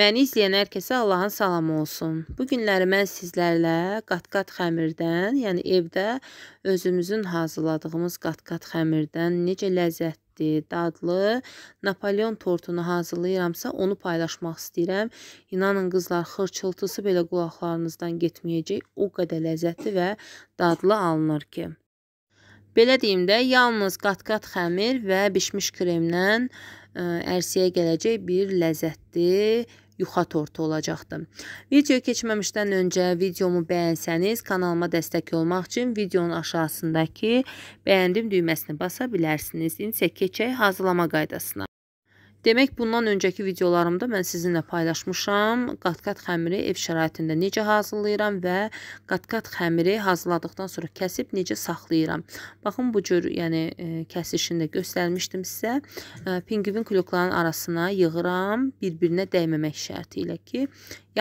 Məni izləyən hər kəsə Allahın salamı olsun. Bu günləri mən sizlərlə qat-qat xəmirdən, yəni evdə özümüzün hazırladığımız qat-qat xəmirdən necə ləzzətli, dadlı Napoleon tortunu hazırlayıramsa, onu paylaşmaq istəyirəm. İnanın qızlar, xırçıltısı belə qulaqlarınızdan getməyəcək. O qədər ləzzətli və dadlı alınır ki. Belə deyim də, yalnız qat-qat xəmir və bişmiş kremdən ərsiyə gələcək bir ləzzətli yuxa tortu olacaqdır. Videoya keçməmişdən öncə videomu bəyənsəniz, kanalıma dəstək olmaq üçün videonun aşağısındakı bəyəndim düyməsini basa bilərsiniz. İndi isə keçək hazırlama qaydasına. Demək, bundan öncəki videolarımda mən sizinlə paylaşmışam. Qatqat xəmiri ev şəraitində necə hazırlayıram və qatqat xəmiri hazırladıqdan sonra kəsib necə saxlayıram. Baxın, bu cür yəni, e, kəsişini də göstərmişdim sizə. E, Pingivin kloklarının arasına yığıram bir-birinə dəyməmək şərti ilə ki,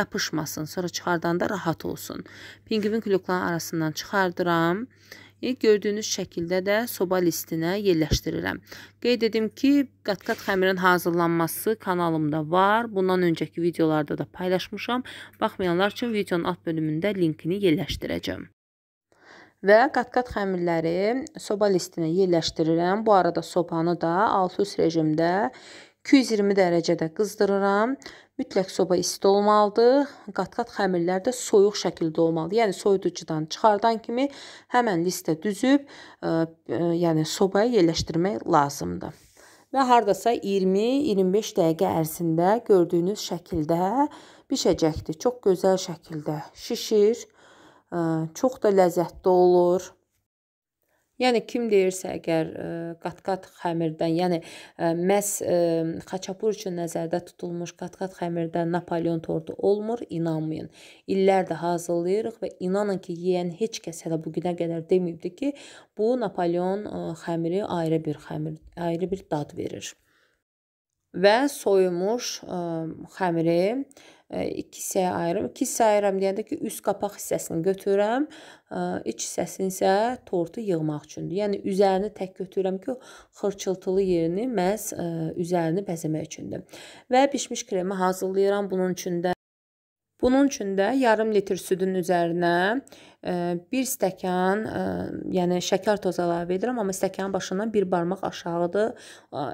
yapışmasın. Sonra çıxardanda rahat olsun. Pingivin kloklarının arasından çıxardıram. Gördüyünüz şəkildə də soba listinə yerləşdirirəm. Qeyd edim ki, qat-qat xəmirin hazırlanması kanalımda var. Bundan öncəki videolarda da paylaşmışam. Baxmayanlar üçün videonun alt bölümündə linkini yerləşdirəcəm. Və qat-qat xəmirləri soba listinə yerləşdirirəm. Bu arada sobanı da 600 rejimdə 220 dərəcədə qızdırıram. Mütləq soba isti olmalıdır. Qat-qat xəmirlər də soyuq şəkildə olmalıdır. Yəni soyuducudan çıxardan kimi həmən listə düzüb, ə, e, ə, e, yəni sobaya yerləşdirmək lazımdır. Və hardasa 20-25 dəqiqə ərzində gördüyünüz şəkildə bişəcəkdir. Çox gözəl şəkildə şişir. Ə, e, çox da ləzzətli olur. Yəni kim deyirsə əgər e, qat-qat xəmirdən, yəni e, məs e, xaçapur üçün nəzərdə tutulmuş qat-qat xəmirdən Napoleon tortu olmur, inanmayın. İllərdir hazırlayırıq və inanın ki, yeyən heç kəs hələ bu günə qədər deməyibdi ki, bu Napoleon xəmiri ayrı bir xəmir, ayrı bir dad verir və soyulmuş xəmiri e, iki hissəyə ayırıram. İki hissəyə ayıram deyəndə ki, üst qapaq hissəsini götürürəm, iç hissəsini isə tortu yığmaq üçündür. Yəni, üzərini tək götürürəm ki, xırçıltılı yerini məhz üzərini bəzəmək üçündür. Və pişmiş kremi hazırlayıram bunun üçün də. Bunun üçün də yarım litr südün üzərinə bir stəkan, yəni şəkər tozu əlavə edirəm, amma stəkanın başından bir barmaq aşağıdır.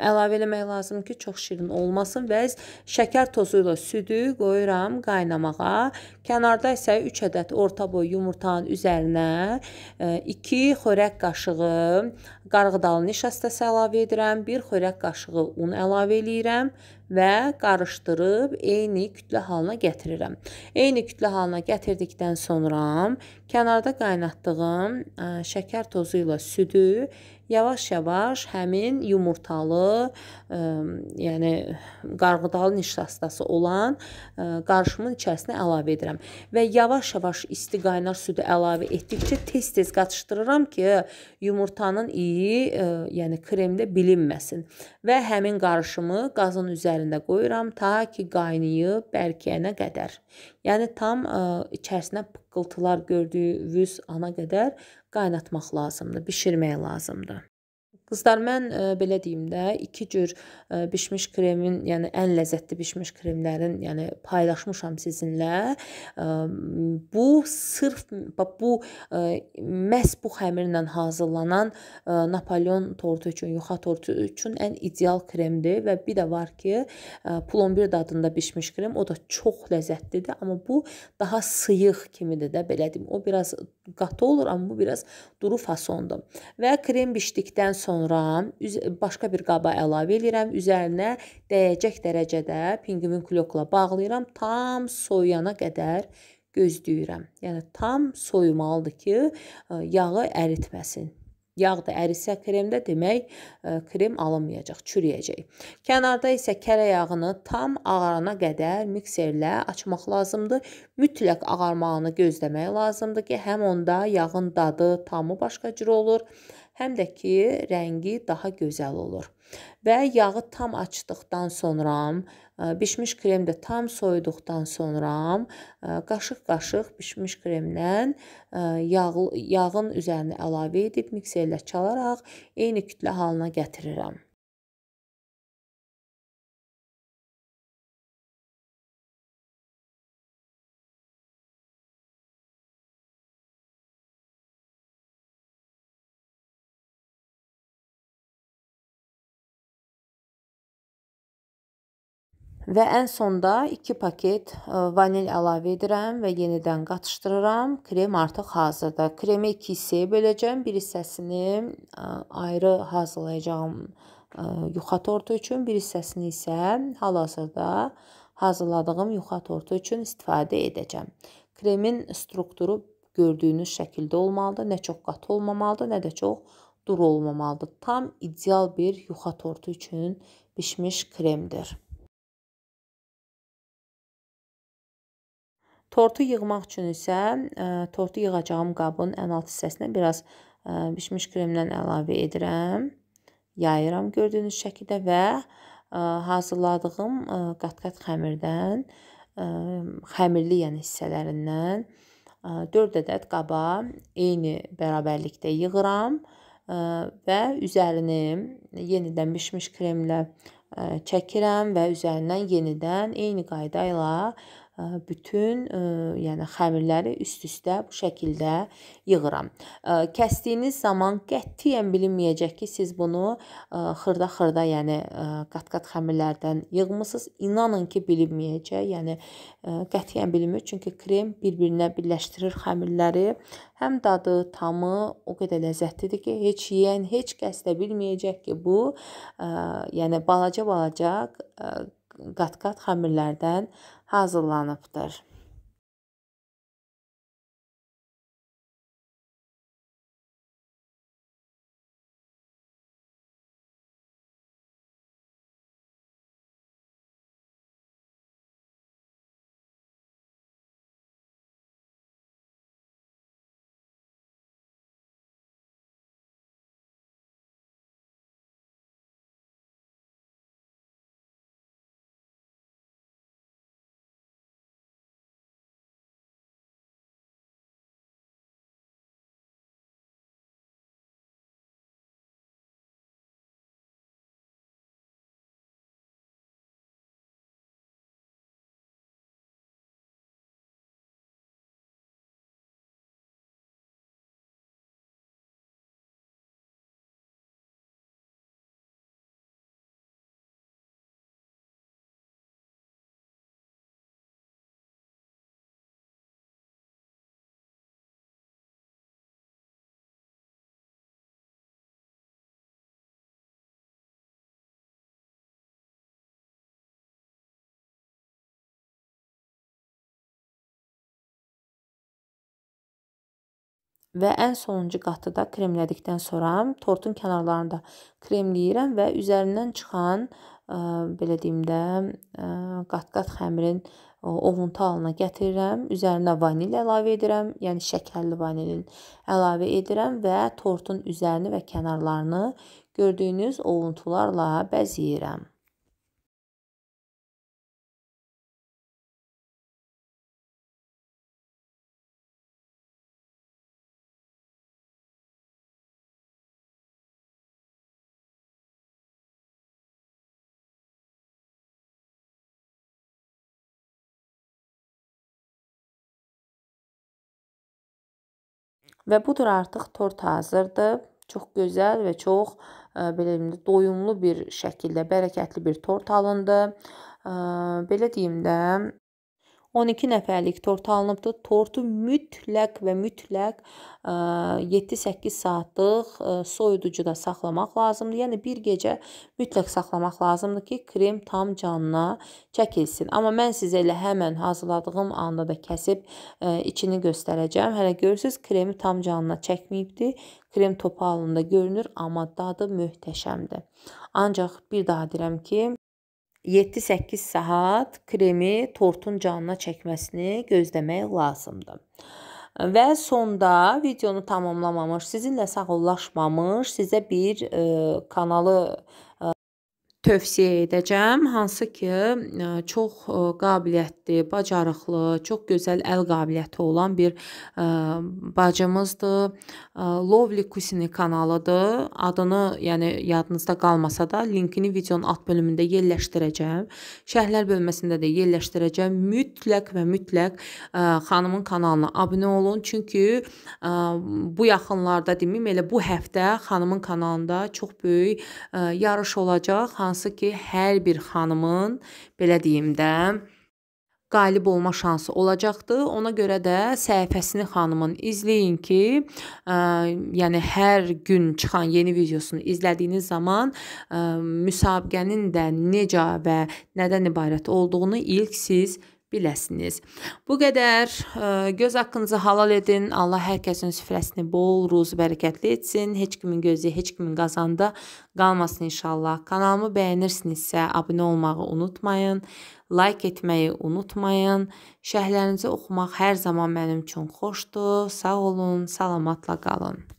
Əlavə eləmək lazım ki, çox şirin olmasın və şəkər tozu ilə südü qoyuram qaynamağa. Kənarda isə 3 ədəd orta boy yumurtanın üzərinə 2 xörək qaşığı qarğıdalı nişastası əlavə edirəm, 1 xörək qaşığı un əlavə eləyirəm və qarışdırıb eyni kütlə halına gətirirəm. Eyni kütlə halına gətirdikdən sonra kənarda Kənarda qaynatdığım şəkər tozu ilə südü yavaş-yavaş həmin yumurtalı, ə, yəni qarğıdalı nişastası olan ə, qarışımın içərisinə əlavə edirəm və yavaş-yavaş isti qaynar südü əlavə etdikcə tez-tez qatışdırıram ki, yumurtanın iyi, ə, yəni kremdə bilinməsin. Və həmin qarışımı qazın üzərində qoyuram ta ki qaynayıb bərkiyənə qədər. Yəni tam ə, içərisinə pıqqıltılar gördüyünüz ana qədər qaynatmaq lazımdır, bişirmək lazımdır. Qızlar, mən ə, e, belə deyim də, iki cür ə, e, bişmiş kremin, yəni ən ləzzətli bişmiş kremlərin, yəni paylaşmışam sizinlə. Ə, e, bu sırf bu ə, məhz bu xəmirlə hazırlanan ə, Napoleon tortu üçün, yuxa tortu üçün ən ideal kremdir və bir də var ki, ə, plombir dadında bişmiş krem, o da çox ləzzətlidir, amma bu daha sıyıq kimidir də, belə deyim. O biraz qatı olur, amma bu biraz duru fasondur. Və krem bişdikdən sonra sonra başqa bir qaba əlavə edirəm. Üzərinə dəyəcək dərəcədə pingimin klokla bağlayıram. Tam soyuyana qədər gözləyirəm. Yəni tam soyumalıdır ki, e, yağı əritməsin. Yağ da ərisə kremdə demək e, krem alınmayacaq, çürüyəcək. Kənarda isə kərə yağını tam ağarana qədər mikserlə açmaq lazımdır. Mütləq ağarmağını gözləmək lazımdır ki, həm onda yağın dadı tamı başqa cür olur, həm də ki, rəngi daha gözəl olur. Və yağı tam açdıqdan sonra, bişmiş e, krem də tam soyuduqdan sonra e, qaşıq-qaşıq bişmiş kremdən e, yağ, yağın üzərinə əlavə edib mikserlə çalaraq eyni kütlə halına gətirirəm. Və ən sonda 2 paket e, vanil əlavə edirəm və yenidən qatışdırıram. Krem artıq hazırdır. Kremi 2 hissəyə böləcəm. Bir hissəsini e, ayrı hazırlayacağam e, yuxa tortu üçün, bir hissəsini isə hal-hazırda hazırladığım yuxa tortu üçün istifadə edəcəm. Kremin strukturu gördüyünüz şəkildə olmalıdır. Nə çox qat olmamalıdır, nə də çox duru olmamalıdır. Tam ideal bir yuxa tortu üçün bişmiş kremdir. Tortu yığmaq üçün isə e, tortu yığacağım qabın ən alt hissəsinə biraz e, bişmiş kremdən əlavə edirəm. Yayıram gördüyünüz şəkildə və e, hazırladığım qat-qat xəmirdən, xəmirli yəni hissələrindən 4 ədəd qaba eyni bərabərlikdə yığıram və üzerini yenidən bişmiş kremlə çəkirəm və üzərindən yenidən eyni qayda ilə bütün yəni xəmirləri üst-üstə bu şəkildə yığıram. Kəsdiyiniz zaman qətiyyən bilinməyəcək ki, siz bunu xırda-xırda, yəni qat-qat xəmirlərdən yığmısınız. İnanın ki, bilinməyəcək. Yəni qətiyyən bilinmir, çünki krem bir-birinə birləşdirir xəmirləri. Həm dadı, tamı o qədər ləzzətlidir ki, heç yeyən heç kəs də bilməyəcək ki, bu yəni balaca-balaca qat-qat xəmirlərdən hazırlanıbdır. və ən sonuncu qatı da kremlədikdən sonra tortun kənarlarını da kremləyirəm və üzərindən çıxan ə, belə deyim də qat-qat xəmirin ovuntu halına gətirirəm. Üzərinə vanil əlavə edirəm, yəni şəkərli vanilin əlavə edirəm və tortun üzərini və kənarlarını gördüyünüz ovuntularla bəzəyirəm. Və budur artıq tort hazırdır. Çox gözəl və çox e, belə deyim də doyumlu bir şəkildə bərəkətli bir tort alındı. E, belə deyim də 12 nəfərlik tort alınıbdır. Tortu mütləq və mütləq 7-8 e, saatlıq e, soyuducuda saxlamaq lazımdır. Yəni bir gecə mütləq saxlamaq lazımdır ki, krem tam canına çəkilsin. Amma mən sizə elə həmən hazırladığım anda da kəsib e, içini göstərəcəm. Hələ görürsüz, kremi tam canına çəkməyibdi. Krem topu halında görünür, amma dadı möhtəşəmdir. Ancaq bir daha deyirəm ki, 7-8 saat kremi tortun canına çəkməsini gözləmək lazımdır. Və sonda videonu tamamlamamış, sizinlə sağollaşmamış sizə bir e, kanalı e, tövsiyə edəcəm, hansı ki, e, çox e, qabiliyyətli, bacarıqlı, çox gözəl əl qabiliyyəti olan bir e, bacımızdır. Lovely Kusini kanalıdır. Adını, yəni yadınızda qalmasa da, linkini videonun alt bölümündə yerləşdirəcəm. Şərhlər bölməsində də yerləşdirəcəm. Mütləq və mütləq xanımın kanalına abunə olun, çünki bu yaxınlarda deməyim, elə bu həftə xanımın kanalında çox böyük yarış olacaq hansı ki, hər bir xanımın, belə deyim də, qalib olma şansı olacaqdır. Ona görə də səhifəsini xanımın izləyin ki, ə, yəni hər gün çıxan yeni videosunu izlədiyiniz zaman ə, müsabiqənin də necə və nədən ibarət olduğunu ilk siz biləsiniz. Bu qədər e, göz haqqınızı halal edin. Allah hər kəsin süfrəsini bol, ruzu bərəkətli etsin. Heç kimin gözü, heç kimin qazanda qalmasın inşallah. Kanalımı bəyənirsinizsə abunə olmağı unutmayın. Like etməyi unutmayın. Şərhlərinizi oxumaq hər zaman mənim üçün xoşdur. Sağ olun, salamatla qalın.